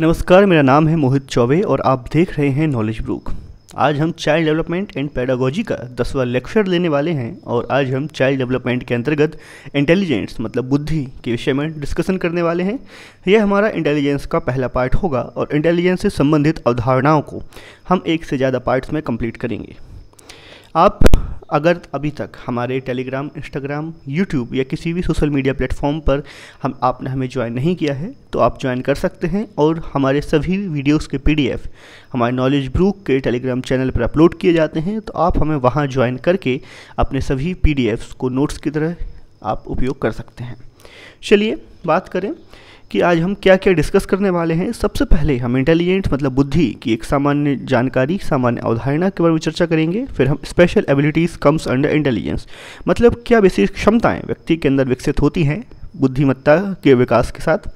नमस्कार मेरा नाम है मोहित चौबे और आप देख रहे हैं नॉलेज ब्रुक आज हम चाइल्ड डेवलपमेंट एंड पैडागोजी का दसवां लेक्चर लेने वाले हैं और आज हम चाइल्ड डेवलपमेंट के अंतर्गत इंटेलिजेंस मतलब बुद्धि के विषय में डिस्कशन करने वाले हैं यह हमारा इंटेलिजेंस का पहला पार्ट होगा और इंटेलिजेंस से संबंधित अवधारणाओं को हम एक से ज़्यादा पार्ट्स में कंप्लीट करेंगे आप अगर अभी तक हमारे टेलीग्राम इंस्टाग्राम यूट्यूब या किसी भी सोशल मीडिया प्लेटफॉर्म पर हम आपने हमें ज्वाइन नहीं किया है तो आप ज्वाइन कर सकते हैं और हमारे सभी वीडियोस के पीडीएफ हमारे नॉलेज ब्रूक के टेलीग्राम चैनल पर अपलोड किए जाते हैं तो आप हमें वहाँ ज्वाइन करके अपने सभी पी को नोट्स की तरह आप उपयोग कर सकते हैं चलिए बात करें कि आज हम क्या क्या डिस्कस करने वाले हैं सबसे पहले हम इंटेलिजेंट मतलब बुद्धि की एक सामान्य जानकारी सामान्य अवधारणा के बारे में चर्चा करेंगे फिर हम special abilities comes under intelligence मतलब क्या विशेष क्षमताएं व्यक्ति के अंदर विकसित होती हैं बुद्धिमत्ता के विकास के साथ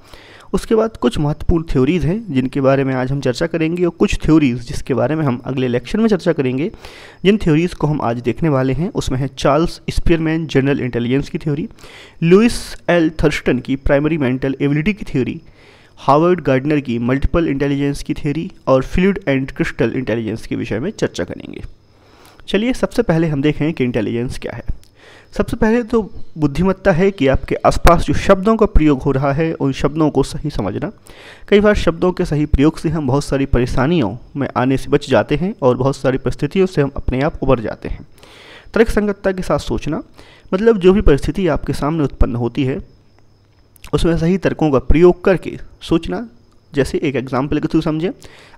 उसके बाद कुछ महत्वपूर्ण थ्योरीज़ हैं जिनके बारे में आज हम चर्चा करेंगे और कुछ थ्योरीज़ जिसके बारे में हम अगले लेक्चर में चर्चा करेंगे जिन थ्योरीज़ को हम आज देखने वाले हैं उसमें है चार्ल्स स्पियरमैन जनरल इंटेलिजेंस की थ्योरी लुइस एल थर्स्टन की प्राइमरी मेंटल एबिलिटी की थ्योरी हार्वर्ड गार्डनर की मल्टीपल इंटेलिजेंस की थ्योरी और फ्लूड एंड क्रिस्टल इंटेलिजेंस के विषय में चर्चा करेंगे चलिए सबसे पहले हम देखें कि इंटेलिजेंस क्या है सबसे पहले तो बुद्धिमत्ता है कि आपके आसपास जो शब्दों का प्रयोग हो रहा है उन शब्दों को सही समझना कई बार शब्दों के सही प्रयोग से हम बहुत सारी परेशानियों में आने से बच जाते हैं और बहुत सारी परिस्थितियों से हम अपने आप उबर जाते हैं तर्क संगतता के साथ सोचना मतलब जो भी परिस्थिति आपके सामने उत्पन्न होती है उसमें सही तर्कों का प्रयोग करके सोचना जैसे एक एग्जाम्पल के थ्रू समझें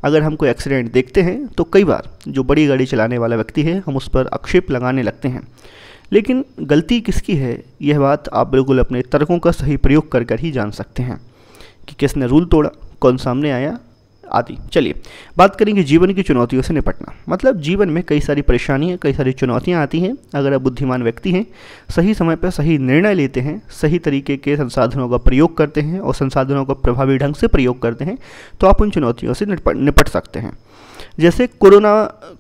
अगर हम कोई एक्सीडेंट देखते हैं तो कई बार जो बड़ी गाड़ी चलाने वाला व्यक्ति है हम उस पर आक्षेप लगाने लगते हैं लेकिन गलती किसकी है यह बात आप बिल्कुल अपने तर्कों का सही प्रयोग कर कर ही जान सकते हैं कि किसने रूल तोड़ा कौन सामने आया आदि चलिए बात करेंगे जीवन की चुनौतियों से निपटना मतलब जीवन में कई सारी परेशानियाँ कई सारी चुनौतियाँ आती हैं अगर आप बुद्धिमान व्यक्ति हैं सही समय पर सही निर्णय लेते हैं सही तरीके के संसाधनों का प्रयोग करते हैं और संसाधनों का प्रभावी ढंग से प्रयोग करते हैं तो आप उन चुनौतियों से निपट निपट सकते हैं जैसे कोरोना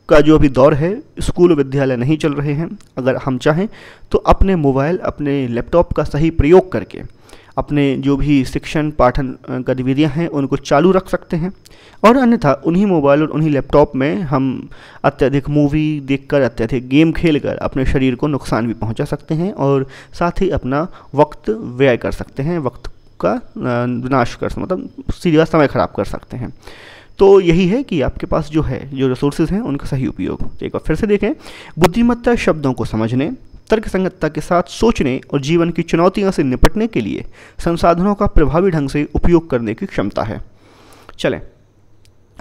का जो अभी दौर है स्कूल विद्यालय नहीं चल रहे हैं अगर हम चाहें तो अपने मोबाइल अपने लैपटॉप का सही प्रयोग करके अपने जो भी शिक्षण पाठन गतिविधियां हैं उनको चालू रख सकते हैं और अन्यथा उन्हीं मोबाइल और उन्हीं लैपटॉप में हम अत्यधिक मूवी देखकर अत्यधिक गेम खेलकर अपने शरीर को नुकसान भी पहुंचा सकते हैं और साथ ही अपना वक्त व्यय कर सकते हैं वक्त का विनाश कर मतलब सीधा समय ख़राब कर सकते हैं तो यही है कि आपके पास जो है जो रिसोर्सेज हैं उनका सही उपयोग तो एक बार फिर से देखें बुद्धिमत्ता शब्दों को समझने तर्क संगतता के साथ सोचने और जीवन की चुनौतियों से निपटने के लिए संसाधनों का प्रभावी ढंग से उपयोग करने की क्षमता है चलें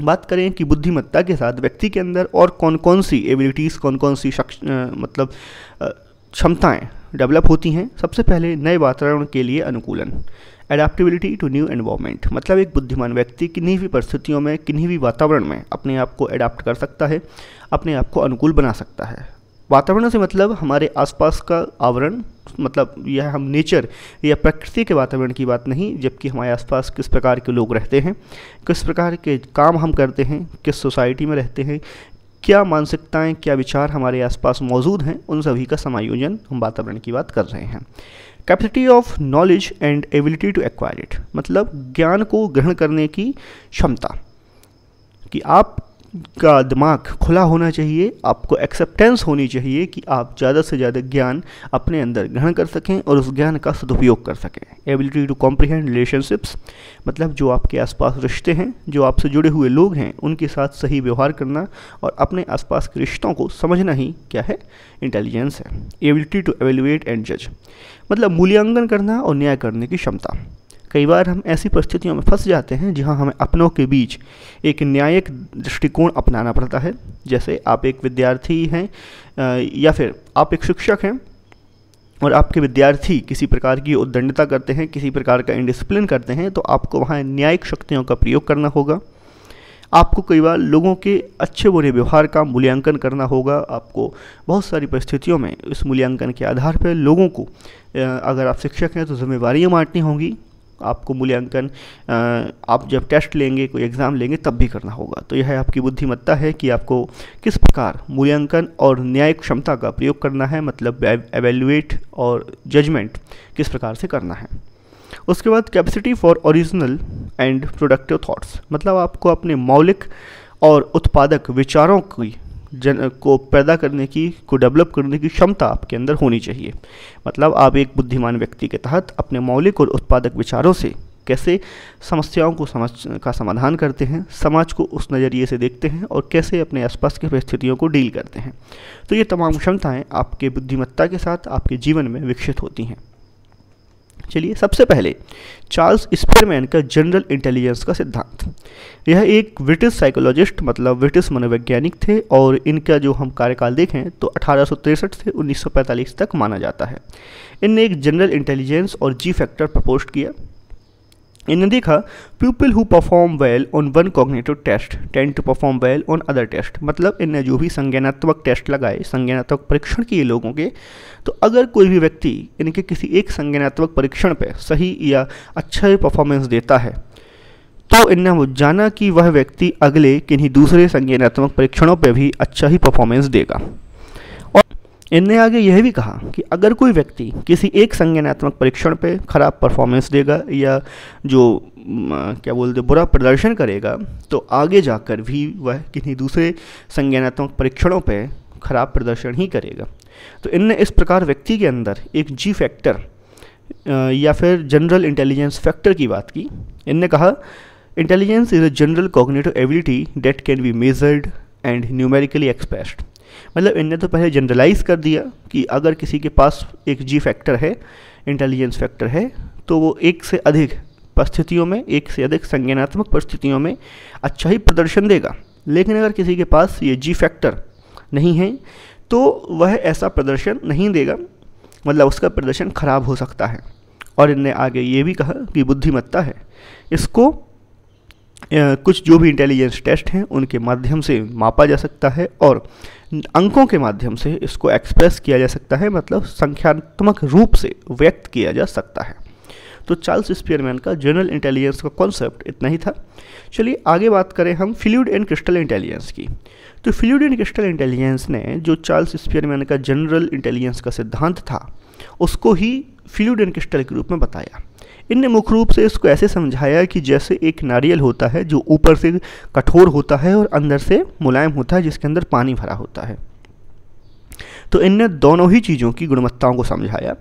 बात करें कि बुद्धिमत्ता के साथ व्यक्ति के अंदर और कौन कौन सी एबिलिटीज़ कौन कौन सी शक्ष मतलब क्षमताएँ डेवलप होती हैं सबसे पहले नए वातावरण के लिए अनुकूलन एडाप्टेबिलिटी टू न्यू एनवायरनमेंट मतलब एक बुद्धिमान व्यक्ति किन्हीं भी परिस्थितियों में किन्हीं भी वातावरण में अपने आप को अडाप्ट कर सकता है अपने आप को अनुकूल बना सकता है वातावरण से मतलब हमारे आसपास का आवरण मतलब यह हम नेचर या प्रकृति के वातावरण की बात नहीं जबकि हमारे आसपास किस प्रकार के लोग रहते हैं किस प्रकार के काम हम करते हैं किस सोसाइटी में रहते हैं क्या मानसिकताएं क्या विचार हमारे आसपास मौजूद हैं उन सभी का समायोजन हम वातावरण की बात कर रहे हैं capacity of knowledge and ability to acquire it मतलब ज्ञान को ग्रहण करने की क्षमता कि आप का दिमाग खुला होना चाहिए आपको एक्सेप्टेंस होनी चाहिए कि आप ज़्यादा से ज़्यादा ज्ञान अपने अंदर ग्रहण कर सकें और उस ज्ञान का सदुपयोग कर सकें एबिलिटी टू कॉम्प्रीहेंड रिलेशनशिप्स मतलब जो आपके आसपास रिश्ते हैं जो आपसे जुड़े हुए लोग हैं उनके साथ सही व्यवहार करना और अपने आसपास के रिश्तों को समझना ही क्या है इंटेलिजेंस है एबिलिटी टू एवेल्युएट एंड जज मतलब मूल्यांकन करना और न्याय करने की क्षमता कई बार हम ऐसी परिस्थितियों में फंस जाते हैं जहां हमें अपनों के बीच एक न्यायिक दृष्टिकोण अपनाना पड़ता है जैसे आप एक विद्यार्थी हैं या फिर आप एक शिक्षक हैं और आपके विद्यार्थी किसी प्रकार की उद्दंडता करते हैं किसी प्रकार का इंडिसिप्लिन करते हैं तो आपको वहाँ न्यायिक शक्तियों का प्रयोग करना होगा आपको कई बार लोगों के अच्छे बुरे व्यवहार का मूल्यांकन करना होगा आपको बहुत सारी परिस्थितियों में इस मूल्यांकन के आधार पर लोगों को अगर आप शिक्षक हैं तो जिम्मेवारियाँ बांटनी होंगी आपको मूल्यांकन आप जब टेस्ट लेंगे कोई एग्ज़ाम लेंगे तब भी करना होगा तो यह आपकी बुद्धिमत्ता है कि आपको किस प्रकार मूल्यांकन और न्यायिक क्षमता का प्रयोग करना है मतलब एवेल्युएट और जजमेंट किस प्रकार से करना है उसके बाद capacity for original and productive thoughts मतलब आपको अपने मौलिक और उत्पादक विचारों की जन को पैदा करने की को डेवलप करने की क्षमता आपके अंदर होनी चाहिए मतलब आप एक बुद्धिमान व्यक्ति के तहत अपने मौलिक और उत्पादक विचारों से कैसे समस्याओं को समझ का समाधान करते हैं समाज को उस नज़रिए से देखते हैं और कैसे अपने आसपास की परिस्थितियों को डील करते हैं तो ये तमाम क्षमताएँ आपके बुद्धिमत्ता के साथ आपके जीवन में विकसित होती हैं चलिए सबसे पहले चार्ल्स स्पेयरमैन का जनरल इंटेलिजेंस का सिद्धांत यह एक ब्रिटिश साइकोलॉजिस्ट मतलब ब्रिटिश मनोवैज्ञानिक थे और इनका जो हम कार्यकाल देखें तो अठारह से 1945 तक माना जाता है इनने एक जनरल इंटेलिजेंस और जी फैक्टर प्रपोस्ट किया इन्हें देखा people who perform well on one cognitive test tend to perform well on other test मतलब इनने जो भी संज्ञानात्मक टेस्ट लगाए संज्ञानात्मक परीक्षण किए लोगों के तो अगर कोई भी व्यक्ति इनके किसी एक संज्ञानात्मक परीक्षण पर सही या अच्छा परफॉर्मेंस देता है तो वो जाना कि वह व्यक्ति अगले किन्हीं दूसरे संज्ञानात्मक परीक्षणों पर भी अच्छा ही परफॉर्मेंस देगा इनने आगे यह भी कहा कि अगर कोई व्यक्ति किसी एक संज्ञानात्मक परीक्षण पे खराब परफॉर्मेंस देगा या जो क्या बोलते बुरा प्रदर्शन करेगा तो आगे जाकर भी वह किन्हीं दूसरे संज्ञानात्मक परीक्षणों पे खराब प्रदर्शन ही करेगा तो इनने इस प्रकार व्यक्ति के अंदर एक जी फैक्टर या फिर जनरल इंटेलिजेंस फैक्टर की बात की इनने कहा intelligence is a general cognitive ability that can be measured and numerically expressed मतलब इनने तो पहले जनरलाइज़ कर दिया कि अगर किसी के पास एक जी फैक्टर है इंटेलिजेंस फैक्टर है तो वो एक से अधिक परिस्थितियों में एक से अधिक संज्ञानात्मक परिस्थितियों में अच्छा ही प्रदर्शन देगा लेकिन अगर किसी के पास ये जी फैक्टर नहीं है तो वह ऐसा प्रदर्शन नहीं देगा मतलब उसका प्रदर्शन खराब हो सकता है और इनने आगे ये भी कहा कि बुद्धिमत्ता है इसको कुछ जो भी इंटेलिजेंस टेस्ट हैं उनके माध्यम से मापा जा सकता है और अंकों के माध्यम से इसको एक्सप्रेस किया जा सकता है मतलब संख्यात्मक रूप से व्यक्त किया जा सकता है तो चार्ल्स स्पियरमैन का जनरल इंटेलिजेंस का कॉन्सेप्ट इतना ही था चलिए आगे बात करें हम फ्लूड एंड क्रिस्टल इंटेलिजेंस की तो फ्लूड एंड क्रिस्टल इंटेलिजेंस ने जो चार्ल्स स्पियरमैन का जनरल इंटेलिजेंस का सिद्धांत था उसको ही फ्लूड एंड क्रिस्टल के रूप में बताया इनने मुख्य रूप से इसको ऐसे समझाया कि जैसे एक नारियल होता है जो ऊपर से कठोर होता है और अंदर से मुलायम होता है जिसके अंदर पानी भरा होता है तो इनने दोनों ही चीज़ों की गुणवत्ताओं को समझाया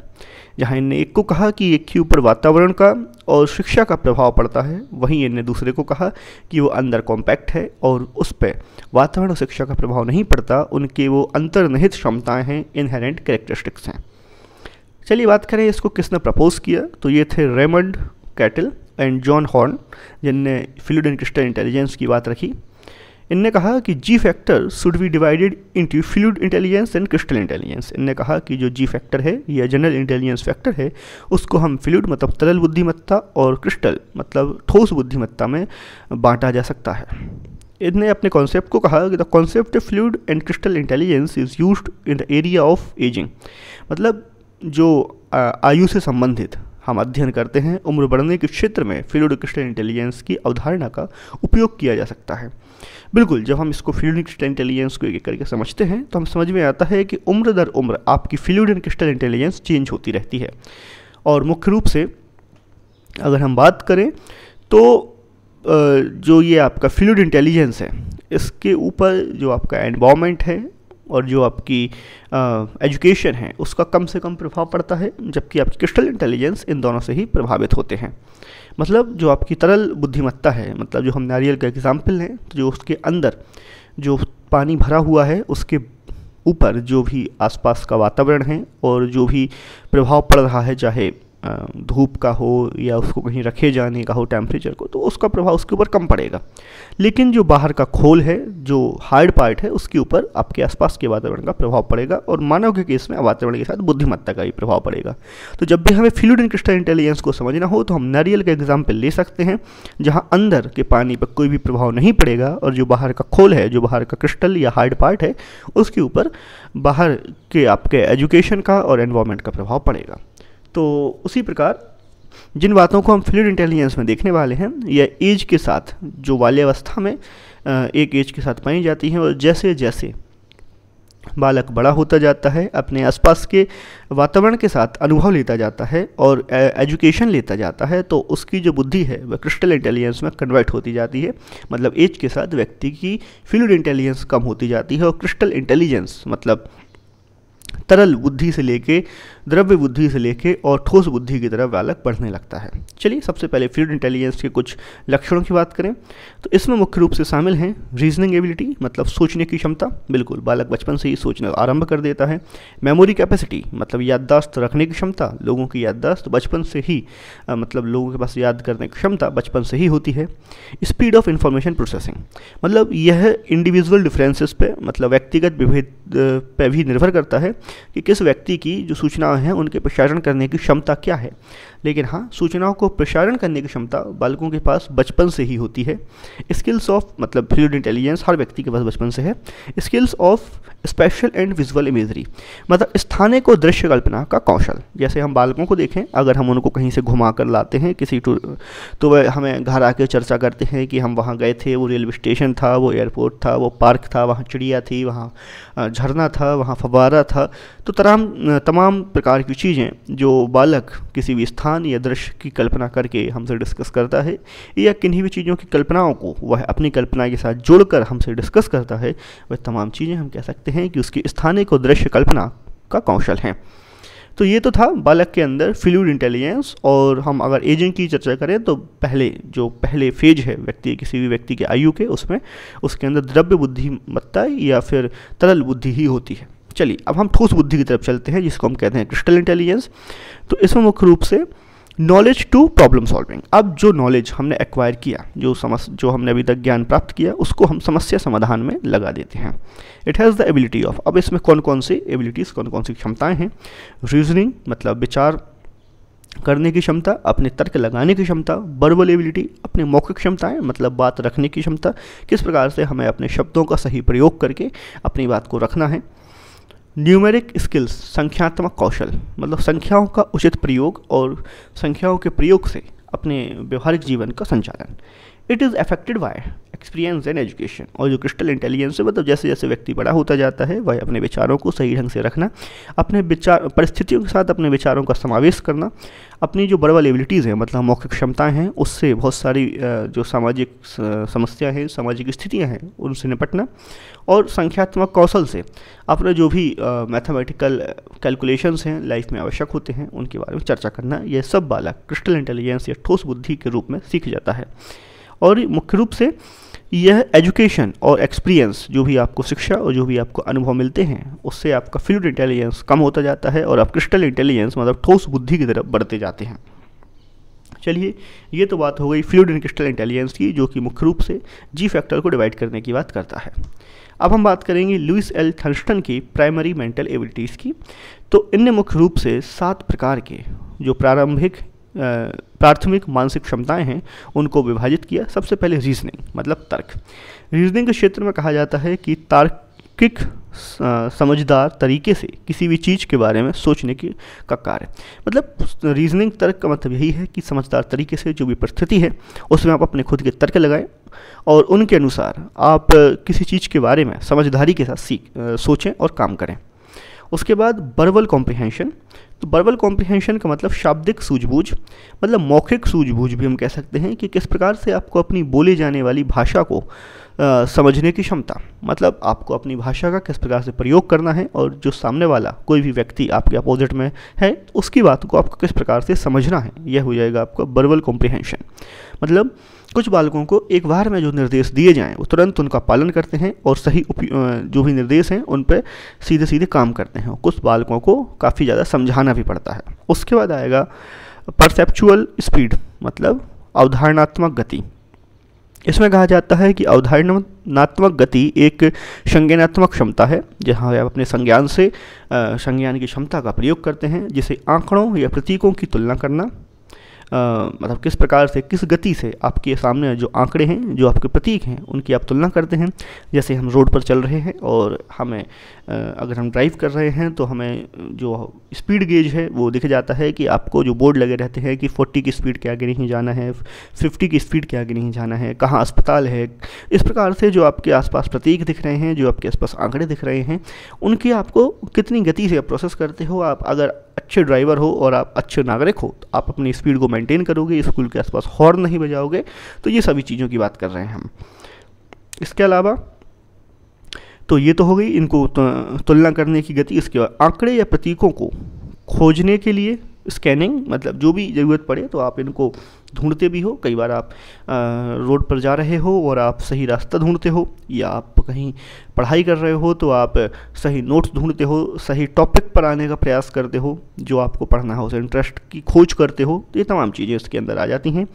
जहाँ इनने एक को कहा कि एक के ऊपर वातावरण का और शिक्षा का प्रभाव पड़ता है वहीं इनने दूसरे को कहा कि वो अंदर कॉम्पैक्ट है और उस पर वातावरण और शिक्षा का प्रभाव नहीं पड़ता उनके वो अंतर्निहित क्षमताएं हैं इनहेरेंट कैरेक्टरिस्टिक्स हैं चलिए बात करें इसको किसने प्रपोज किया तो ये थे Raymond Cattell and John Horn जिनने फ्लूड एंड क्रिस्टल इंटेलिजेंस की बात रखी इनने कहा कि G factor should be divided into fluid intelligence and crystal intelligence इनने कहा कि जो जी फैक्टर है या जनरल इंटेलिजेंस फैक्टर है उसको हम फ्लूड मतलब तरल बुद्धिमत्ता और क्रिस्टल मतलब ठोस बुद्धिमत्ता में बांटा जा सकता है इनने अपने कॉन्सेप्ट को कहा कि the concept of fluid and crystal intelligence is use in the area of ageing मतलब जो आयु से संबंधित हम अध्ययन करते हैं उम्र बढ़ने के क्षेत्र में क्रिस्टल इंटेलिजेंस की अवधारणा का उपयोग किया जा सकता है बिल्कुल जब हम इसको फील्ड क्रिस्टल इंटेलिजेंस को एक करके समझते हैं तो हम समझ में आता है कि उम्र दर उम्र आपकी fluid and crystal intelligence change होती रहती है और मुख्य रूप से अगर हम बात करें तो जो ये आपका फ्लूड इंटेलिजेंस है इसके ऊपर जो आपका एनवामेंट है और जो आपकी एजुकेशन है उसका कम से कम प्रभाव पड़ता है जबकि आपकी क्रिस्टल इंटेलिजेंस इन दोनों से ही प्रभावित होते हैं मतलब जो आपकी तरल बुद्धिमत्ता है मतलब जो हम नारियल का एग्ज़ाम्पल हैं तो जो उसके अंदर जो पानी भरा हुआ है उसके ऊपर जो भी आसपास का वातावरण है और जो भी प्रभाव पड़ रहा है चाहे धूप का हो या उसको कहीं रखे जाने का हो टेम्परेचर को तो उसका प्रभाव उसके ऊपर कम पड़ेगा लेकिन जो बाहर का खोल है जो हार्ड पार्ट है उसके ऊपर आपके आसपास के वातावरण का प्रभाव पड़ेगा और मानव के केस में वातावरण के साथ बुद्धिमत्ता का भी प्रभाव पड़ेगा तो जब भी हमें फ्लूड एंड क्रिस्टल इंटेलिजेंस को समझना हो तो हम नारियल का एग्जाम्पल ले सकते हैं जहाँ अंदर के पानी पर कोई भी प्रभाव नहीं पड़ेगा और जो बाहर का खोल है जो बाहर का क्रिस्टल या हार्ड पार्ट है उसके ऊपर बाहर के आपके एजुकेशन का और एनवायरमेंट का प्रभाव पड़ेगा तो उसी प्रकार जिन बातों को हम फ्लूड इंटेलिजेंस में देखने वाले हैं या एज के साथ जो बाल्यावस्था में एक एज के साथ पाई जाती हैं और जैसे जैसे बालक बड़ा होता जाता है अपने आसपास के वातावरण के साथ अनुभव लेता जाता है और एजुकेशन लेता जाता है तो उसकी जो बुद्धि है वह क्रिस्टल इंटेलिजेंस में कन्वर्ट होती जाती है मतलब एज के साथ व्यक्ति की फ्लूड इंटेलिजेंस कम होती जाती है और क्रिस्टल इंटेलिजेंस मतलब तरल बुद्धि से लेके द्रव्य बुद्धि से लेके और ठोस बुद्धि की तरफ बालक बढ़ने लगता है चलिए सबसे पहले फील्ड इंटेलिजेंस के कुछ लक्षणों की बात करें तो इसमें मुख्य रूप से शामिल हैं रीजनिंग एबिलिटी मतलब सोचने की क्षमता बिल्कुल बालक बचपन से ही सोचना आरंभ कर देता है मेमोरी कैपेसिटी मतलब याददाश्त रखने की क्षमता लोगों की याददाश्त बचपन से ही आ, मतलब लोगों के पास याद करने की क्षमता बचपन से ही होती है स्पीड ऑफ इंफॉर्मेशन प्रोसेसिंग मतलब यह इंडिविजुअल डिफरेंसेस पे मतलब व्यक्तिगत विभेद पे भी निर्भर करता है कि किस व्यक्ति की जो सूचना हैं उनके प्रशासन करने की क्षमता क्या है लेकिन हाँ सूचनाओं को प्रसारण करने की क्षमता बालकों के पास बचपन से ही होती है स्किल्स ऑफ मतलब फ्लूड इंटेलिजेंस हर व्यक्ति के पास बचपन से है skills of spatial and visual imagery मतलब स्थानीय को दृश्य कल्पना का कौशल जैसे हम बालकों को देखें अगर हम उनको कहीं से घुमा कर लाते हैं किसी टूर तो वह हमें घर आके चर्चा करते हैं कि हम वहाँ गए थे वो रेलवे स्टेशन था वो एयरपोर्ट था वो पार्क था वहाँ चिड़िया थी वहाँ झरना था वहाँ फवारा था तो तमाम तमाम प्रकार की चीज़ें जो बालक किसी भी स्थान स्थान या दृश्य की कल्पना करके हमसे डिस्कस करता है या किन्हीं भी चीज़ों की कल्पनाओं को वह अपनी कल्पना के साथ जोड़कर हमसे डिस्कस करता है वह तमाम चीज़ें हम कह सकते हैं कि उसकी स्थानिक और दृश्य कल्पना का कौशल है तो ये तो था बालक के अंदर फ्लूड इंटेलिजेंस और हम अगर एजिंग की चर्चा करें तो पहले जो पहले फेज है व्यक्ति किसी भी व्यक्ति के आयु के उसमें उसके अंदर द्रव्य बुद्धिमत्ता या फिर तरल बुद्धि ही होती है चलिए अब हम ठोस बुद्धि की तरफ चलते हैं जिसको हम कहते हैं क्रिस्टल इंटेलिजेंस तो इसमें मुख्य रूप से नॉलेज टू प्रॉब्लम सॉल्विंग अब जो नॉलेज हमने एक्वायर किया जो समस् जो हमने अभी तक ज्ञान प्राप्त किया उसको हम समस्या समाधान में लगा देते हैं it has the ability of अब इसमें कौन कौन सी एबिलिटीज़ कौन कौन सी क्षमताएं हैं रीजनिंग मतलब विचार करने की क्षमता अपने तर्क लगाने की क्षमता बर्बल एबिलिटी अपने मौखिक क्षमताएं मतलब बात रखने की क्षमता किस प्रकार से हमें अपने शब्दों का सही प्रयोग करके अपनी बात को रखना है न्यूमेरिक स्किल्स संख्यात्मक कौशल मतलब संख्याओं का उचित प्रयोग और संख्याओं के प्रयोग से अपने व्यवहारिक जीवन का संचालन it is affected by experience and education और जो क्रिस्टल इंटेलिजेंस है मतलब जैसे जैसे व्यक्ति बड़ा होता जाता है वह अपने विचारों को सही ढंग से रखना अपने विचार परिस्थितियों के साथ अपने विचारों का समावेश करना अपनी जो बर्बल एबिलिटीज़ हैं मतलब मौखिक क्षमताएं हैं उससे बहुत सारी जो सामाजिक समस्या हैं सामाजिक स्थितियाँ हैं उनसे निपटना और संख्यात्मक कौशल से अपने जो भी मैथमेटिकल कैलकुलेशंस हैं लाइफ में आवश्यक होते हैं उनके बारे में चर्चा करना यह सब बालक क्रिस्टल इंटेलिजेंस या ठोस बुद्धि के रूप में सीख जाता है और मुख्य रूप से यह एजुकेशन और एक्सपीरियंस जो भी आपको शिक्षा और जो भी आपको अनुभव मिलते हैं उससे आपका फ्लूड इंटेलिजेंस कम होता जाता है और आप क्रिस्टल इंटेलिजेंस मतलब ठोस बुद्धि की तरफ बढ़ते जाते हैं चलिए ये तो बात हो गई फ्लूड एंड क्रिस्टल इंटेलिजेंस की जो कि मुख्य रूप से जी फैक्टर को डिवाइड करने की बात करता है अब हम बात करेंगे लुइस एल थर्स्टन की प्राइमरी मेंटल एबिलिटीज़ की तो इनने मुख्य रूप से सात प्रकार के जो प्रारंभिक प्राथमिक मानसिक क्षमताएं हैं उनको विभाजित किया सबसे पहले रीजनिंग मतलब तर्क रीजनिंग के क्षेत्र में कहा जाता है कि तार्किक समझदार तरीके से किसी भी चीज़ के बारे में सोचने की का कार्य मतलब रीजनिंग तर्क का मतलब यही है कि समझदार तरीके से जो भी परिस्थिति है उसमें आप अपने खुद के तर्क लगाएं और उनके अनुसार आप किसी चीज़ के बारे में समझदारी के साथ सीख सोचें और काम करें उसके बाद बर्बल कॉम्प्रिहेंशन तो बर्बल कॉम्प्रिहेंशन का मतलब शाब्दिक सूझबूझ मतलब मौखिक सूझबूझ भी हम कह सकते हैं कि किस प्रकार से आपको अपनी बोली जाने वाली भाषा को आ, समझने की क्षमता मतलब आपको अपनी भाषा का किस प्रकार से प्रयोग करना है और जो सामने वाला कोई भी व्यक्ति आपके अपोजिट में है उसकी बात को आपको किस प्रकार से समझना है यह हो जाएगा आपका बर्बल कॉम्प्रिहेंशन मतलब कुछ बालकों को एक बार में जो निर्देश दिए जाएँ वो तुरंत उनका पालन करते हैं और सही जो भी निर्देश हैं उन पर सीधे सीधे काम करते हैं कुछ बालकों को काफ़ी ज़्यादा समझाना भी पड़ता है उसके बाद आएगा परसेप्चुअल स्पीड मतलब अवधारणात्मक गति इसमें कहा जाता है कि अवधारणात्मक गति एक संज्ञानात्मक क्षमता है जहाँ आप अपने संज्ञान से संज्ञान की क्षमता का प्रयोग करते हैं जिसे आंकड़ों या प्रतीकों की तुलना करना मतलब किस प्रकार से किस गति से आपके सामने जो आंकड़े हैं जो आपके प्रतीक हैं उनकी आप तुलना करते हैं जैसे हम रोड पर चल रहे हैं और हमें अगर हम ड्राइव कर रहे हैं तो हमें जो स्पीड गेज है वो दिख जाता है कि आपको जो बोर्ड लगे रहते हैं कि फोर्टी की स्पीड के आगे नहीं जाना है फिफ्टी की स्पीड के आगे नहीं जाना है कहाँ अस्पताल है इस प्रकार से जो आपके आसपास प्रतीक दिख रहे हैं जो आपके आसपास आंकड़े दिख रहे हैं उनके आपको कितनी गति से प्रोसेस करते हो आप अगर अच्छे ड्राइवर हो और आप अच्छे नागरिक हो तो आप अपनी स्पीड को मेंटेन करोगे स्कूल के आसपास हॉर्न नहीं बजाओगे तो ये सभी चीज़ों की बात कर रहे हैं हम इसके अलावा तो ये तो हो गई इनको तुलना करने की गति इसके बाद आंकड़े या प्रतीकों को खोजने के लिए स्कैनिंग मतलब जो भी ज़रूरत पड़े तो आप इनको ढूंढते भी हो कई बार आप रोड पर जा रहे हो और आप सही रास्ता ढूंढते हो या आप कहीं पढ़ाई कर रहे हो तो आप सही नोट्स ढूंढते हो सही टॉपिक पर आने का प्रयास करते हो जो आपको पढ़ना हो उसे इंटरेस्ट की खोज करते हो तो ये तमाम चीज़ें इसके अंदर आ जाती हैं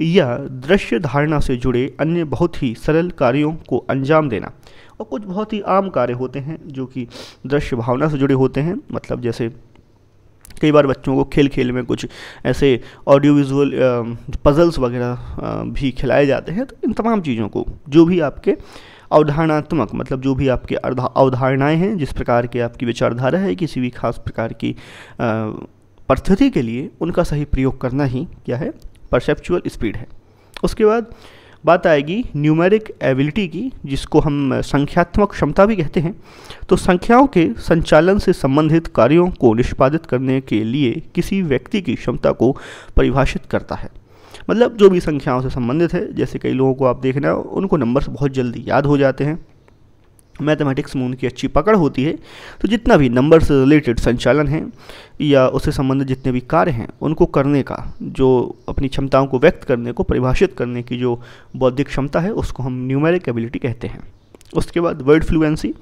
या दृश्य धारणा से जुड़े अन्य बहुत ही सरल कार्यों को अंजाम देना और कुछ बहुत ही आम कार्य होते हैं जो कि दृश्य भावना से जुड़े होते हैं मतलब जैसे कई बार बच्चों को खेल खेल में कुछ ऐसे ऑडियो विजुअल पज़ल्स वगैरह भी खिलाए जाते हैं तो इन तमाम चीज़ों को जो भी आपके अवधारणात्मक मतलब जो भी आपके अवधारणाएँ हैं जिस प्रकार के आपकी विचारधारा है किसी भी खास प्रकार की परिस्थिति के लिए उनका सही प्रयोग करना ही क्या है परसेप्चुअल स्पीड है उसके बाद बात आएगी न्यूमेरिक एबिलिटी की जिसको हम संख्यात्मक क्षमता भी कहते हैं तो संख्याओं के संचालन से संबंधित कार्यों को निष्पादित करने के लिए किसी व्यक्ति की क्षमता को परिभाषित करता है मतलब जो भी संख्याओं से संबंधित है जैसे कई लोगों को आप देख रहे हो उनको नंबर्स बहुत जल्दी याद हो जाते हैं मैथमेटिक्स में उनकी अच्छी पकड़ होती है तो जितना भी नंबर से रिलेटेड संचालन है या उससे संबंधित जितने भी कार्य हैं उनको करने का जो अपनी क्षमताओं को व्यक्त करने को परिभाषित करने की जो बौद्धिक क्षमता है उसको हम न्यूमेरिक एबिलिटी कहते हैं उसके बाद वर्ड फ्लुएंसी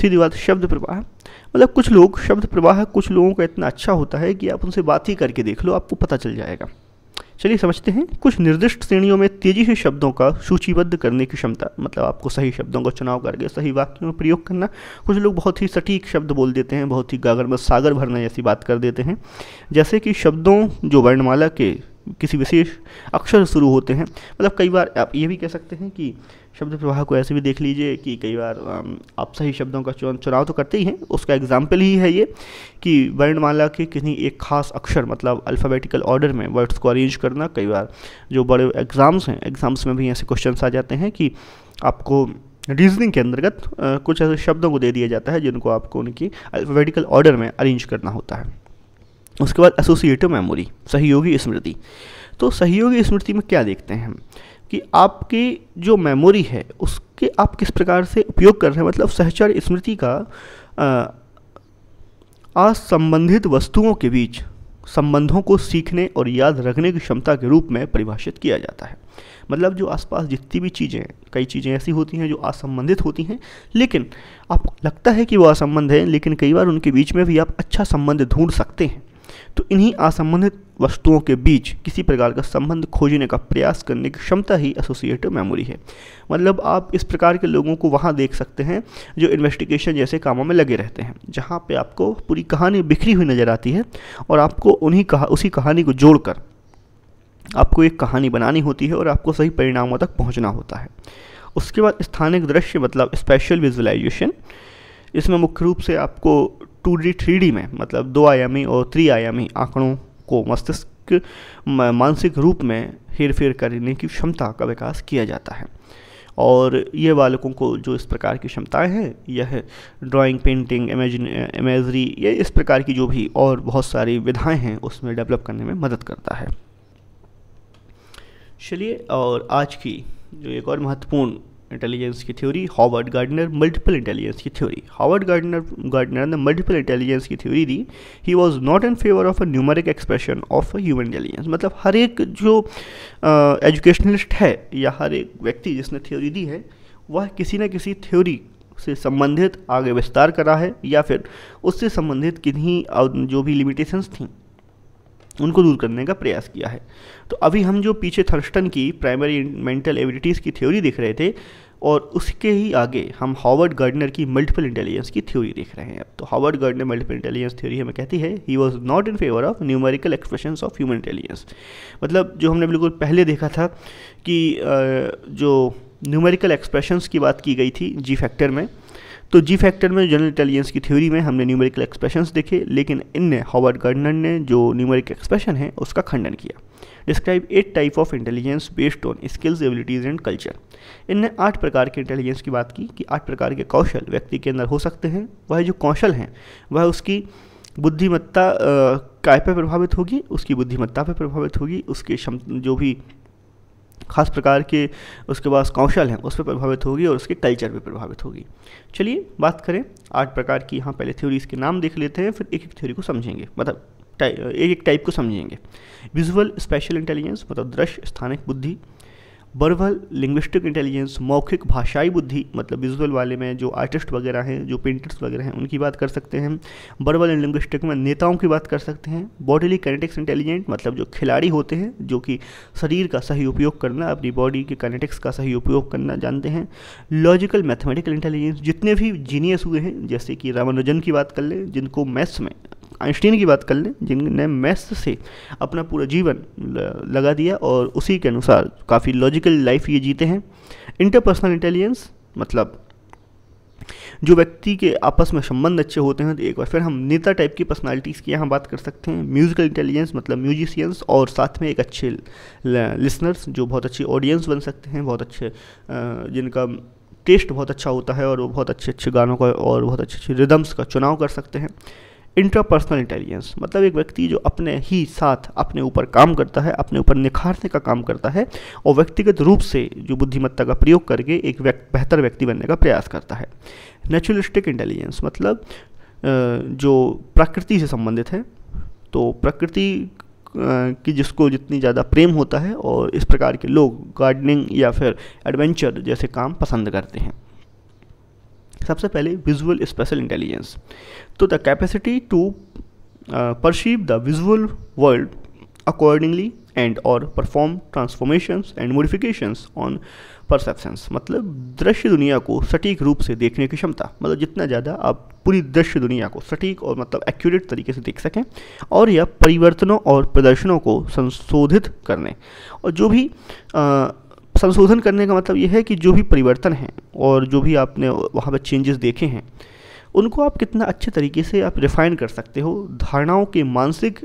सीधी बात शब्द प्रवाह मतलब कुछ लोग शब्द प्रवाह कुछ लोगों का इतना अच्छा होता है कि आप उनसे बात ही करके देख लो आपको पता चल जाएगा चलिए समझते हैं कुछ निर्दिष्ट श्रेणियों में तेजी से शब्दों का सूचीबद्ध करने की क्षमता मतलब आपको सही शब्दों का चुनाव करके सही वाक्यों में प्रयोग करना कुछ लोग बहुत ही सटीक शब्द बोल देते हैं बहुत ही गागर में सागर भरना जैसी बात कर देते हैं जैसे कि शब्दों जो वर्णमाला के किसी विशेष अक्षर शुरू होते हैं मतलब कई बार आप ये भी कह सकते हैं कि शब्द प्रवाह को ऐसे भी देख लीजिए कि कई बार आप सही शब्दों का चुन चुनाव तो करते ही हैं उसका एग्जाम्पल ही है ये कि वर्णमाला के किसी एक खास अक्षर मतलब अल्फ़ाबेटिकल ऑर्डर में वर्ड्स को अरेंज करना कई बार जो बड़े एग्ज़ाम्स हैं एग्ज़ाम्स में भी ऐसे क्वेश्चन आ जाते हैं कि आपको रीजनिंग के अंतर्गत कुछ ऐसे शब्दों को दे दिया जाता है जिनको आपको उनकी अल्फ़ाबेटिकल ऑर्डर में अरेंज करना होता है उसके बाद एसोसिएटिव मेमोरी सहयोगी स्मृति तो सहयोगी स्मृति में क्या देखते हैं कि आपकी जो मेमोरी है उसके आप किस प्रकार से उपयोग कर रहे हैं मतलब सहचर स्मृति का असंबंधित वस्तुओं के बीच संबंधों को सीखने और याद रखने की क्षमता के रूप में परिभाषित किया जाता है मतलब जो आसपास जितनी भी चीज़ें कई चीज़ें ऐसी होती हैं जो असंबंधित होती हैं लेकिन आपको लगता है कि वो असंबंध है लेकिन कई बार उनके बीच में भी आप अच्छा संबंध ढूंढ सकते हैं तो इन्हीं असंबंधित वस्तुओं के बीच किसी प्रकार का संबंध खोजने का प्रयास करने की क्षमता ही एसोसिएटिव मेमोरी है मतलब आप इस प्रकार के लोगों को वहाँ देख सकते हैं जो इन्वेस्टिगेशन जैसे कामों में लगे रहते हैं जहाँ पे आपको पूरी कहानी बिखरी हुई नज़र आती है और आपको उन्हीं कहा उसी कहानी को जोड़कर आपको एक कहानी बनानी होती है और आपको सही परिणामों तक पहुँचना होता है उसके बाद स्थानिक दृश्य मतलब स्पेशल विजुलाइजेशन इसमें मुख्य रूप से आपको टू डी थ्री डी में मतलब दो आयामी और थ्री आयामी आंकड़ों को मस्तिष्क मानसिक रूप में हेर फेर करने की क्षमता का विकास किया जाता है और ये बालकों को जो इस प्रकार की क्षमताएं हैं यह ड्राइंग पेंटिंग इमेजिन इमेजरी ये इस प्रकार की जो भी और बहुत सारी विधाएं हैं उसमें डेवलप करने में मदद करता है चलिए और आज की जो एक और महत्वपूर्ण इंटेलिजेंस की theory Howard Gardner multiple intelligence की थ्योरी हॉवर्ड गार्डनर गार्डनर ने मल्टीपल इंटेलिजेंस की थ्योरी दी he was not in favour of a numeric expression of human intelligence मतलब हर एक जो एजुकेशनलिस्ट uh, है या हर एक व्यक्ति जिसने थ्योरी दी है वह किसी न किसी थ्योरी से संबंधित आगे विस्तार करा है या फिर उससे संबंधित किन्हीं जो भी लिमिटेशंस थी उनको दूर करने का प्रयास किया है तो अभी हम जो पीछे थर्स्टन की प्राइमरी मेंटल एबिलिटीज़ की थ्योरी देख रहे थे और उसके ही आगे हम हॉवर्ड गार्डनर की मल्टीपल इंटेलिजेंस की थ्योरी देख रहे हैं अब तो Howard Gardner multiple intelligence theory हमें कहती है he was not in favour of numerical expression of human intelligence मतलब जो हमने बिल्कुल पहले देखा था कि जो न्यूमेरिकल एक्सप्रेशंस की बात की गई थी जी फैक्टर में तो जी फैक्टर में जनरल इंटेलिजेंस की थ्योरी में हमने न्यूमेरिकल एक्सप्रेशन देखे लेकिन इनने हॉवर्ड गार्डनर ने जो न्यूमेरिकल एक्सप्रेशन है उसका खंडन किया describe eight type of intelligence based on skills abilities and culture इनने आठ प्रकार के इंटेलिजेंस की बात की कि आठ प्रकार के कौशल व्यक्ति के अंदर हो सकते हैं वह जो कौशल हैं वह उसकी बुद्धिमत्ता काय पर प्रभावित होगी उसकी बुद्धिमत्ता पर प्रभावित होगी उसके क्षम जो भी खास प्रकार के उसके पास कौशल हैं उस पर प्रभावित होगी और उसके कल्चर पर प्रभावित होगी चलिए बात करें आठ प्रकार की यहाँ पहले थ्योरीज के नाम देख लेते हैं फिर एक एक थ्योरी को समझेंगे मतलब एक एक टाइप को समझेंगे विजुअल स्पेशल इंटेलिजेंस मतलब दृश्य स्थानिक बुद्धि बर्वल लिंग्विस्टिक इंटेलिजेंस मौखिक भाषाई बुद्धि मतलब विजुअल वाले में जो आर्टिस्ट वगैरह हैं जो पेंटर्स वगैरह हैं उनकी बात कर सकते हैं बर्वल एंड लिंग्विस्टिक में नेताओं की बात कर सकते हैं बॉडीली कैनेटिक्स इंटेलिजेंट मतलब जो खिलाड़ी होते हैं जो कि शरीर का सही उपयोग करना अपनी बॉडी के कैनेटिक्स का सही उपयोग करना जानते हैं लॉजिकल मैथमेटिकल इंटेलिजेंस जितने भी जीनियस हुए हैं जैसे कि रामानुजन की बात कर लें जिनको मैथ्स में आइंस्टीन की बात कर लें जिनने मैथ्स से अपना पूरा जीवन लगा दिया और उसी के अनुसार काफ़ी लॉजिकल लाइफ ये जीते हैं इंटरपर्सनल इंटेलिजेंस मतलब जो व्यक्ति के आपस में संबंध अच्छे होते हैं तो एक बार फिर हम नेता टाइप की पर्सनालिटीज़ की यहाँ बात कर सकते हैं म्यूज़िकल इंटेलिजेंस मतलब म्यूजिशियंस और साथ में एक अच्छे लिसनर्स जो बहुत अच्छे ऑडियंस बन सकते हैं बहुत अच्छे जिनका टेस्ट बहुत अच्छा होता है और वो बहुत अच्छे अच्छे गानों का और बहुत अच्छे अच्छे रिदम्स का चुनाव कर सकते हैं इंट्रापर्सनल इंटेलिजेंस मतलब एक व्यक्ति जो अपने ही साथ अपने ऊपर काम करता है अपने ऊपर निखारने का काम करता है और व्यक्तिगत रूप से जो बुद्धिमत्ता का प्रयोग करके एक व्यक्त बेहतर व्यक्ति बनने का प्रयास करता है नेचुरलिस्टिक इंटेलिजेंस मतलब जो प्रकृति से संबंधित है तो प्रकृति कि जिसको जितनी ज़्यादा प्रेम होता है और इस प्रकार के लोग गार्डनिंग या फिर एडवेंचर जैसे काम पसंद करते हैं सबसे पहले विजुअल स्पेशल इंटेलिजेंस तो the capacity to perceive the visual world accordingly and और perform transformations and modifications on perceptions मतलब दृश्य दुनिया को सटीक रूप से देखने की क्षमता मतलब जितना ज़्यादा आप पूरी दृश्य दुनिया को सटीक और मतलब एक्यूरेट तरीके से देख सकें और यह परिवर्तनों और प्रदर्शनों को संशोधित करने और जो भी आ, uh, संशोधन करने का मतलब यह है कि जो भी परिवर्तन हैं और जो भी आपने वहाँ पर चेंजेस देखे हैं उनको आप कितना अच्छे तरीके से आप रिफ़ाइन कर सकते हो धारणाओं के मानसिक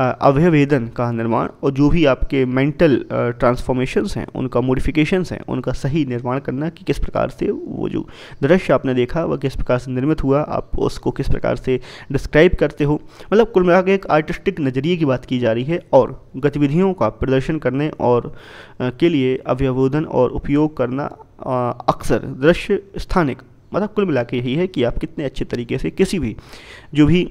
वेदन का निर्माण और जो भी आपके मेंटल ट्रांसफॉर्मेशंस हैं उनका मॉडिफिकेशंस हैं उनका सही निर्माण करना कि किस प्रकार से वो जो दृश्य आपने देखा वह किस प्रकार से निर्मित हुआ आप उसको किस प्रकार से डिस्क्राइब करते हो मतलब कुल मिलाकर एक आर्टिस्टिक नज़रिए की बात की जा रही है और गतिविधियों का प्रदर्शन करने और के लिए अभ्यवोधन और उपयोग करना अक्सर दृश्य स्थानिक मतलब कुल मिला यही है कि आप कितने अच्छे तरीके से किसी भी जो भी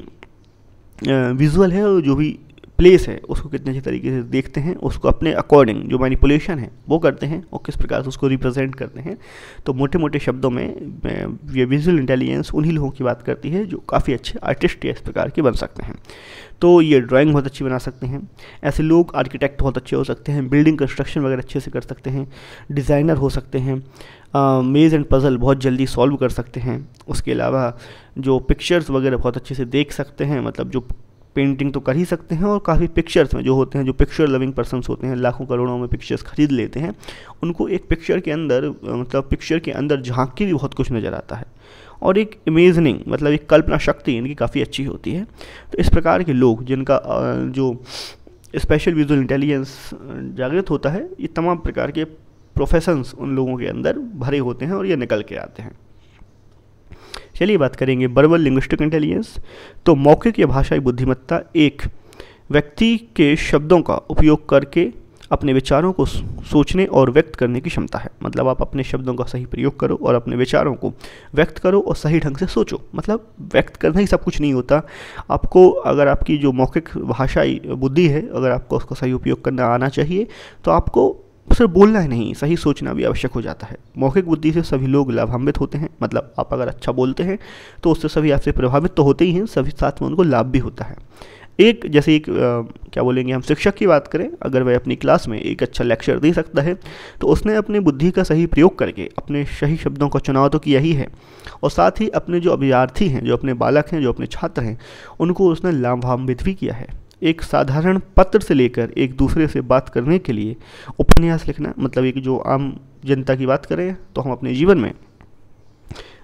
विजुअल है और जो भी प्लेस है उसको कितने अच्छे तरीके से देखते हैं उसको अपने अकॉर्डिंग जो मैनिपुलेशन है वो करते हैं और किस प्रकार से उसको रिप्रेजेंट करते हैं तो मोटे मोटे शब्दों में ये विजुअल इंटेलिजेंस उन्हीं लोगों की बात करती है जो काफ़ी अच्छे आर्टिस्ट या इस प्रकार के बन सकते हैं तो ये ड्राइंग बहुत अच्छी बना सकते हैं ऐसे लोग आर्किटेक्ट बहुत अच्छे हो सकते हैं बिल्डिंग कंस्ट्रक्शन वगैरह अच्छे से कर सकते हैं डिज़ाइनर हो सकते हैं मेज़ एंड पज़ल बहुत जल्दी सॉल्व कर सकते हैं उसके अलावा जो पिक्चर्स वगैरह बहुत अच्छे से देख सकते हैं मतलब जो पेंटिंग तो कर ही सकते हैं और काफ़ी पिक्चर्स में जो होते हैं जो पिक्चर लविंग पर्सनस होते हैं लाखों करोड़ों में पिक्चर्स खरीद लेते हैं उनको एक पिक्चर के अंदर मतलब पिक्चर के अंदर झांक के भी बहुत कुछ नज़र आता है और एक इमेजनिंग मतलब एक कल्पना शक्ति इनकी काफ़ी अच्छी होती है तो इस प्रकार के लोग जिनका जो स्पेशल विजुअल इंटेलिजेंस जागृत होता है ये तमाम प्रकार के प्रोफेशंस उन लोगों के अंदर भरे होते हैं और ये निकल के आते हैं चलिए बात करेंगे बर्बल लिंग्विस्टिक इंटेलिजेंस तो मौखिक या भाषाई बुद्धिमत्ता एक व्यक्ति के शब्दों का उपयोग करके अपने विचारों को सोचने और व्यक्त करने की क्षमता है मतलब आप अपने शब्दों का सही प्रयोग करो और अपने विचारों को व्यक्त करो और सही ढंग से सोचो मतलब व्यक्त करना ही सब कुछ नहीं होता आपको अगर आपकी जो मौखिक भाषाई बुद्धि है अगर आपको उसका सही उपयोग करना आना चाहिए तो आपको सिर्फ बोलना ही नहीं सही सोचना भी आवश्यक हो जाता है मौखिक बुद्धि से सभी लोग लाभान्वित होते हैं मतलब आप अगर अच्छा बोलते हैं तो उससे सभी आपसे प्रभावित तो होते ही हैं सभी साथ में उनको लाभ भी होता है एक जैसे एक आ, क्या बोलेंगे हम शिक्षक की बात करें अगर वह अपनी क्लास में एक अच्छा लेक्चर दे सकता है तो उसने अपनी बुद्धि का सही प्रयोग करके अपने सही शब्दों का चुनाव तो किया ही है और साथ ही अपने जो अभ्यार्थी हैं जो अपने बालक हैं जो अपने छात्र हैं उनको उसने लाभान्वित भी किया है एक साधारण पत्र से लेकर एक दूसरे से बात करने के लिए उपन्यास लिखना मतलब एक जो आम जनता की बात करें तो हम अपने जीवन में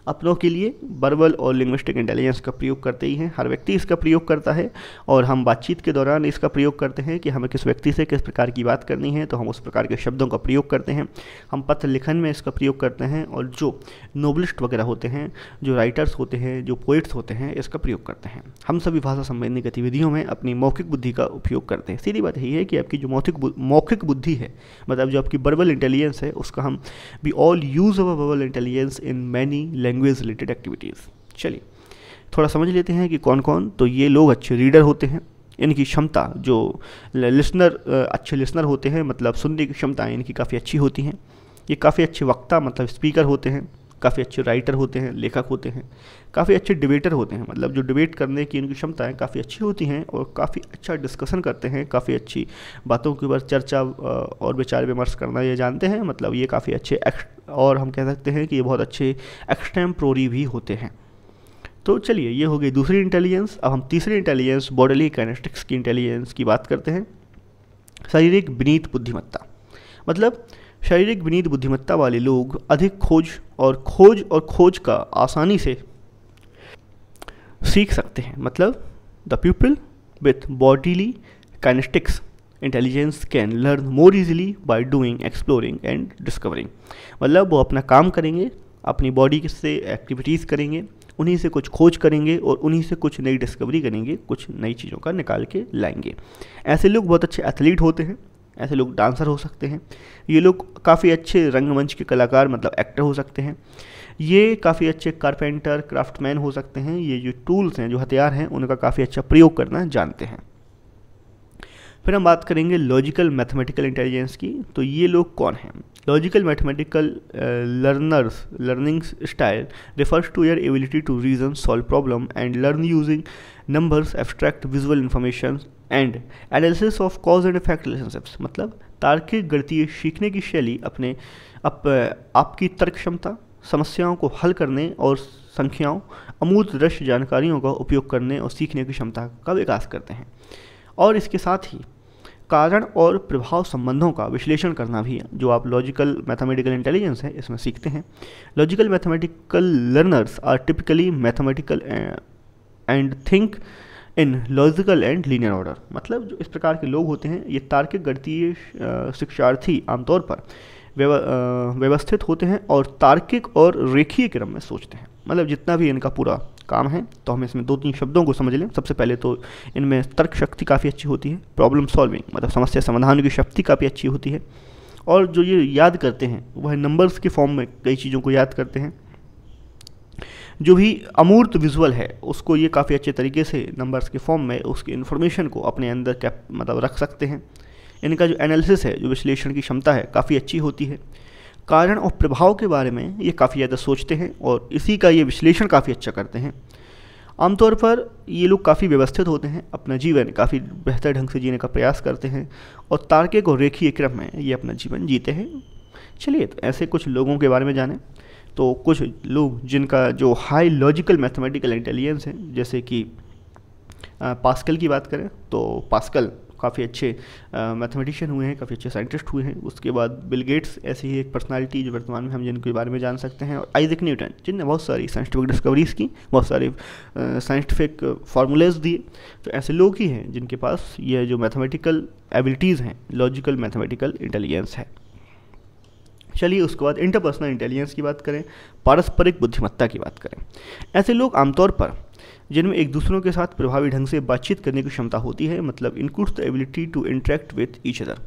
अपनों के लिए बर्बल और लिंग्विस्टिक इंटेलिजेंस का प्रयोग करते ही हैं हर व्यक्ति इसका प्रयोग करता है और हम बातचीत के दौरान इसका प्रयोग करते हैं कि हमें किस व्यक्ति से किस प्रकार की बात करनी है तो हम उस प्रकार के शब्दों का प्रयोग करते हैं हम पत्र लिखन में इसका प्रयोग करते हैं और जो नोबलिस्ट वगैरह होते हैं जो राइटर्स होते हैं जो पोइट्स होते हैं इसका प्रयोग करते हैं हम सभी भाषा संबंधी गतिविधियों में अपनी मौखिक बुद्धि का उपयोग करते हैं सीधी बात यही है कि आपकी जो मौखिक मौखिक बुद्धि है मतलब जो आपकी बर्बल इंटेलिजेंस है उसका हम we all use our verbal intelligence in many language language related activities चलिए थोड़ा समझ लेते हैं कि कौन कौन तो ये लोग अच्छे रीडर होते हैं इनकी क्षमता जो लिसनर अच्छे लिसनर होते हैं मतलब सुनने की क्षमताएँ इनकी काफ़ी अच्छी होती हैं ये काफ़ी अच्छे वक्ता मतलब स्पीकर होते हैं काफ़ी अच्छे राइटर होते हैं लेखक होते हैं काफ़ी अच्छे डिबेटर होते हैं मतलब जो डिबेट करने की उनकी क्षमताएँ काफ़ी अच्छी होती हैं और काफ़ी अच्छा डिस्कशन करते हैं काफ़ी अच्छी बातों के ऊपर चर्चा और विचार विमर्श करना ये जानते हैं मतलब ये काफ़ी अच्छे और हम कह सकते हैं कि ये बहुत अच्छे एक्सटेम्प्रोरी भी होते हैं तो चलिए ये हो गई दूसरी इंटेलिजेंस अब हम तीसरी इंटेलिजेंस बॉडली कैनेस्टिक्स की इंटेलिजेंस की बात करते हैं शारीरिक विनीत बुद्धिमत्ता मतलब शारीरिक विनीत बुद्धिमत्ता वाले लोग अधिक खोज और खोज और खोज का आसानी से सीख सकते हैं मतलब the people with bodily kinesthetics intelligence can learn more easily by doing exploring and discovering मतलब वो अपना काम करेंगे अपनी बॉडी से एक्टिविटीज़ करेंगे उन्हीं से कुछ खोज करेंगे और उन्हीं से कुछ नई डिस्कवरी करेंगे कुछ नई चीज़ों का निकाल के लाएंगे ऐसे लोग बहुत अच्छे एथलीट होते हैं ऐसे लोग डांसर हो सकते हैं ये लोग काफ़ी अच्छे रंगमंच के कलाकार मतलब एक्टर हो सकते हैं ये काफ़ी अच्छे कारपेंटर क्राफ्टमैन हो सकते हैं ये जो टूल्स हैं जो हथियार हैं उनका काफ़ी अच्छा प्रयोग करना जानते हैं फिर हम बात करेंगे लॉजिकल मैथमेटिकल इंटेलिजेंस की तो ये लोग कौन हैं logical mathematical learners learning style refers to your ability to reason solve problem and learn using numbers abstract visual information and analysis of cause and effect relationships मतलब तार्किक गणितीय सीखने की शैली अपने अप, आपकी तर्क क्षमता समस्याओं को हल करने और संख्याओं अमूर्त दृश्य जानकारियों का उपयोग करने और सीखने की क्षमता का विकास करते हैं और इसके साथ ही कारण और प्रभाव संबंधों का विश्लेषण करना भी जो आप लॉजिकल मैथमेटिकल इंटेलिजेंस है इसमें सीखते हैं logical mathematical learners are typically mathematical and think in logical and linear order मतलब जो इस प्रकार के लोग होते हैं ये तार्किक गणतीय शिक्षार्थी आमतौर पर व्यवस्थित होते हैं और तार्किक और रेखीय क्रम में सोचते हैं मतलब जितना भी इनका पूरा काम है तो हम इसमें दो तीन शब्दों को समझ लें सबसे पहले तो इनमें तर्क शक्ति काफ़ी अच्छी होती है प्रॉब्लम सॉल्विंग मतलब समस्या समाधान की शक्ति काफ़ी अच्छी होती है और जो ये याद करते हैं वह नंबर्स के फॉर्म में कई चीज़ों को याद करते हैं जो भी अमूर्त विजुअल है उसको ये काफ़ी अच्छे तरीके से नंबर्स के फॉर्म में उसकी इन्फॉर्मेशन को अपने अंदर कैप मतलब रख सकते हैं इनका जो एनालिसिस है जो विश्लेषण की क्षमता है काफ़ी अच्छी होती है कारण और प्रभाव के बारे में ये काफ़ी ज़्यादा सोचते हैं और इसी का ये विश्लेषण काफ़ी अच्छा करते हैं आमतौर पर ये लोग काफ़ी व्यवस्थित होते हैं अपना जीवन काफ़ी बेहतर ढंग से जीने का प्रयास करते हैं और तार्किक और रेखीय क्रम में ये अपना जीवन जीते हैं चलिए तो ऐसे कुछ लोगों के बारे में जानें तो कुछ लोग जिनका जो हाई लॉजिकल मैथमेटिकल इंटेलिजेंस है जैसे कि पास्कल की बात करें तो पास्कल काफ़ी अच्छे मैथमेटिशियन हुए हैं काफ़ी अच्छे साइंटिस्ट हुए हैं उसके बाद बिल गेट्स ऐसी ही एक पर्सनालिटी जो वर्तमान में हम जिनके बारे में जान सकते हैं और आइजक न्यूटन जिनने बहुत सारी साइंटिफिक डिस्कवरीज की बहुत सारे साइंटिफिक फार्मूलेज दिए तो ऐसे लोग ही हैं जिनके पास यह जो मैथमेटिकल एबिलिटीज़ हैं लॉजिकल मैथमेटिकल इंटेलिजेंस है चलिए उसके बाद इंटरपर्सनल इंटेलिजेंस की बात करें पारस्परिक बुद्धिमत्ता की बात करें ऐसे लोग आमतौर पर जिनमें एक दूसरों के साथ प्रभावी ढंग से बातचीत करने की क्षमता होती है मतलब includes the ability to interact with each other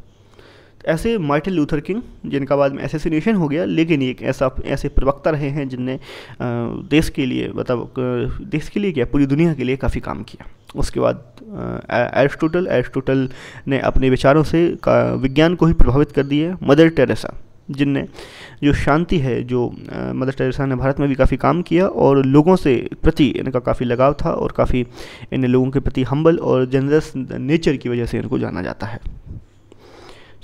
ऐसे मार्टिन लूथर किंग जिनका बाद में एसेसिनेशन हो गया लेकिन एक ऐसा ऐसे प्रवक्ता रहे हैं जिनने देश के लिए मतलब देश के लिए क्या पूरी दुनिया के लिए काफ़ी काम किया उसके बाद एरिस्टोटल एरिस्टोटल ने अपने विचारों से विज्ञान को ही प्रभावित कर दिया मदर टेरेसा जिनने जो शांति है जो मदर टेरेसा ने भारत में भी काफ़ी काम किया और लोगों से प्रति इनका काफ़ी लगाव था और काफ़ी इन लोगों के प्रति हम्बल और जनरस नेचर की वजह से इनको जाना जाता है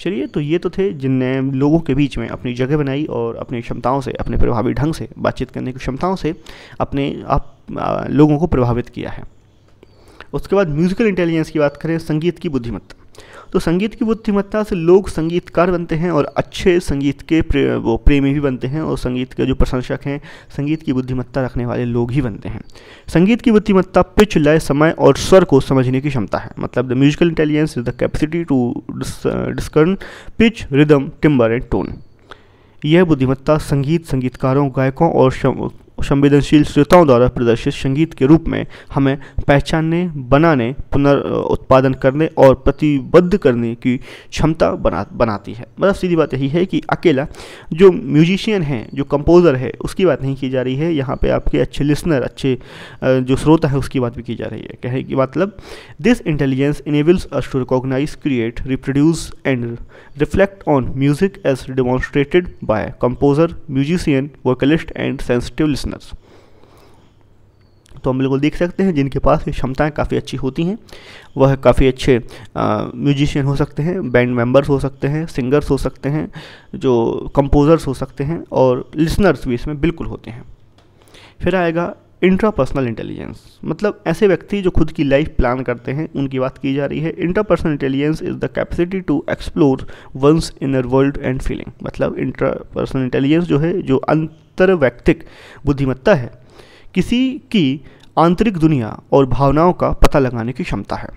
चलिए तो ये तो थे जिनने लोगों के बीच में अपनी जगह बनाई और अपनी क्षमताओं से अपने प्रभावी ढंग से बातचीत करने की क्षमताओं से अपने आप लोगों को प्रभावित किया है उसके बाद म्यूज़िकल इंटेलिजेंस की बात करें संगीत की बुद्धिमत्ता तो संगीत की बुद्धिमत्ता से लोग संगीतकार बनते हैं और अच्छे संगीत के प्रे, वो प्रेमी भी बनते हैं और संगीत के जो प्रशंसक हैं संगीत की बुद्धिमत्ता रखने वाले लोग ही बनते हैं संगीत की बुद्धिमत्ता पिच लय समय और स्वर को समझने की क्षमता है मतलब the musical intelligence is the capacity to discern pitch rhythm timbre and tone यह बुद्धिमत्ता संगीत संगीतकारों गायकों और संवेदनशील श्रोताओं द्वारा प्रदर्शित संगीत के रूप में हमें पहचानने बनाने पुनर् उत्पादन करने और प्रतिबद्ध करने की क्षमता बना बनाती है मतलब सीधी बात यही है कि अकेला जो म्यूजिशियन है जो कंपोज़र है उसकी बात नहीं की जा रही है यहाँ पे आपके अच्छे लिसनर अच्छे जो श्रोता है उसकी बात भी की जा रही है कहे कि मतलब this intelligence enables us to recognise create reproduce and reflect on music as demonstrated by composer musician vocalist and sensitive listener learners तो हम बिल्कुल देख सकते हैं जिनके पास ये क्षमताएँ काफ़ी अच्छी होती हैं वह काफ़ी अच्छे म्यूजिशियन हो सकते हैं बैंड मेंबर्स हो सकते हैं सिंगर्स हो सकते हैं जो कंपोज़र्स हो सकते हैं और लिसनर्स भी इसमें बिल्कुल होते हैं फिर आएगा इंट्रापर्सनल इंटेलिजेंस मतलब ऐसे व्यक्ति जो खुद की लाइफ प्लान करते हैं उनकी बात की जा रही है intrapersonal intelligence is the capacity to explore one's inner world and feeling मतलब इंट्रापर्सनल इंटेलिजेंस जो है जो अंत व्यक्तिक बुद्धिमत्ता है किसी की आंतरिक दुनिया और भावनाओं का पता लगाने की क्षमता है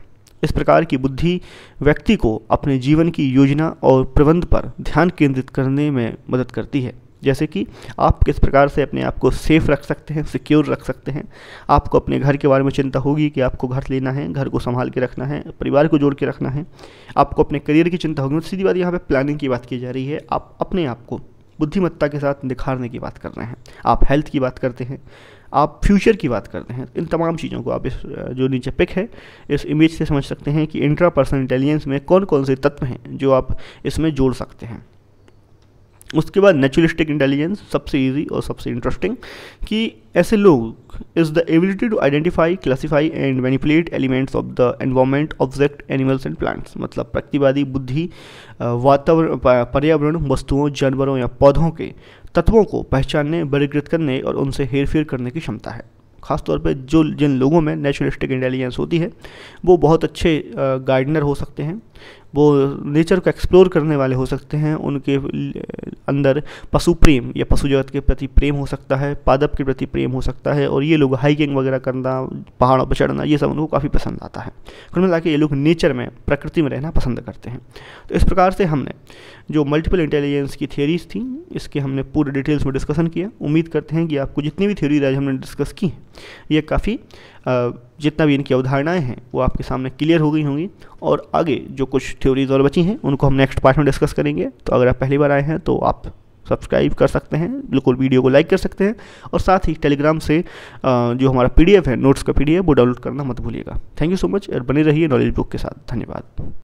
इस प्रकार की बुद्धि व्यक्ति को अपने जीवन की योजना और प्रबंध पर ध्यान केंद्रित करने में मदद करती है जैसे कि आप किस प्रकार से अपने आप को सेफ़ रख सकते हैं सिक्योर रख सकते हैं आपको अपने घर के बारे में चिंता होगी कि आपको घर लेना है घर को संभाल के रखना है परिवार को जोड़ के रखना है आपको अपने करियर की चिंता होगी सीधी बात यहाँ पे प्लानिंग की बात की जा रही है आप अपने आप को बुद्धिमत्ता के साथ निखारने की बात कर रहे हैं आप हेल्थ की बात करते हैं आप फ्यूचर की बात करते हैं इन तमाम चीज़ों को आप इस जो नीचे पिक है इस इमेज से समझ सकते हैं कि इंट्रा पर्सनल इंटेलिजेंस में कौन कौन से तत्व हैं जो आप इसमें जोड़ सकते हैं उसके बाद नेचुरलिस्टिक इंटेलिजेंस सबसे इजी और सबसे इंटरेस्टिंग कि ऐसे लोग is the ability to identify classify and manipulate elements of the environment object animals and plants मतलब प्रतिवादी बुद्धि वातावरण पर्यावरण वस्तुओं जानवरों या पौधों के तत्वों को पहचानने वर्गीकृत करने और उनसे हेरफेर करने की क्षमता है खासतौर पर जो जिन लोगों में नेचुरलिस्टिक इंटेलिजेंस होती है वो बहुत अच्छे गार्डनर हो सकते हैं वो नेचर को एक्सप्लोर करने वाले हो सकते हैं उनके अंदर पशु प्रेम या पशु जगत के प्रति प्रेम हो सकता है पादप के प्रति प्रेम हो सकता है और ये लोग हाइकिंग वगैरह करना पहाड़ों पर चढ़ना ये सब उनको काफ़ी पसंद आता है कुल मिला के ये लोग नेचर में प्रकृति में रहना पसंद करते हैं तो इस प्रकार से हमने जो मल्टीपल इंटेलिजेंस की थियोरीज थी इसके हमने पूरे डिटेल्स में डिस्कशन किया उम्मीद करते हैं कि आपको जितनी भी थ्योरीज आज हमने डिस्कस की ये काफ़ी जितना भी इनकी अवधारणाएं हैं वो आपके सामने क्लियर हो गई होंगी और आगे जो कुछ थ्योरीज और बची हैं उनको हम नेक्स्ट पार्ट में डिस्कस करेंगे तो अगर आप पहली बार आए हैं तो आप सब्सक्राइब कर सकते हैं बिल्कुल वीडियो को लाइक कर सकते हैं और साथ ही टेलीग्राम से जो हमारा पीडीएफ है नोट्स का पीडीएफ वो डाउनलोड करना मत भूलिएगा थैंक यू सो मच और बने रहिए नॉलेज बुक के साथ धन्यवाद